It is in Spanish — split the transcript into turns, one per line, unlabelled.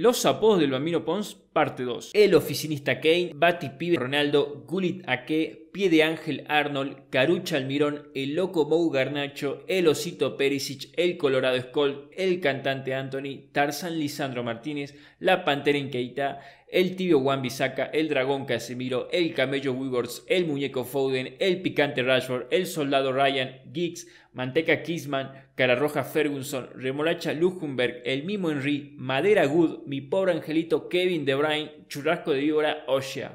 Los apodos del Bambino Pons, parte 2. El oficinista Kane, Bati Pibe, Ronaldo, Gullit Ake, Pie de Ángel Arnold, Carucha Almirón, el Loco Mou Garnacho, el Osito Perisic, el Colorado scott el cantante Anthony, Tarzan Lisandro Martínez, la Pantera Inqueita, el tibio Juan Bisaca, el dragón Casimiro, el camello Wiggers, el muñeco Foden, el picante Rashford, el soldado Ryan, Giggs, Manteca Kissman, Cara Roja Ferguson, Remolacha Lujumberg, el mimo Henry, Madera Good, mi pobre angelito Kevin De Bruyne, Churrasco de Víbora, Osha.